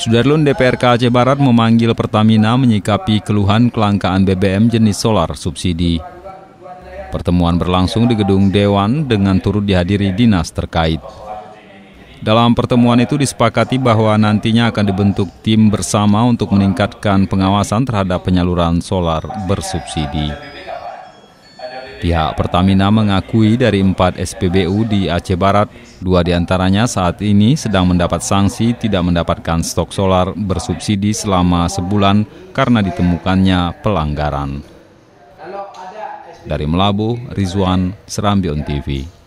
Sudarlun DPRK Aceh Barat memanggil Pertamina menyikapi keluhan kelangkaan BBM jenis solar subsidi. Pertemuan berlangsung di gedung Dewan dengan turut dihadiri dinas terkait. Dalam pertemuan itu disepakati bahwa nantinya akan dibentuk tim bersama untuk meningkatkan pengawasan terhadap penyaluran solar bersubsidi. Pihak Pertamina mengakui dari empat SPBU di Aceh Barat, dua diantaranya saat ini sedang mendapat sanksi tidak mendapatkan stok solar bersubsidi selama sebulan karena ditemukannya pelanggaran. Dari Melabu, Rizwan, Serambion TV.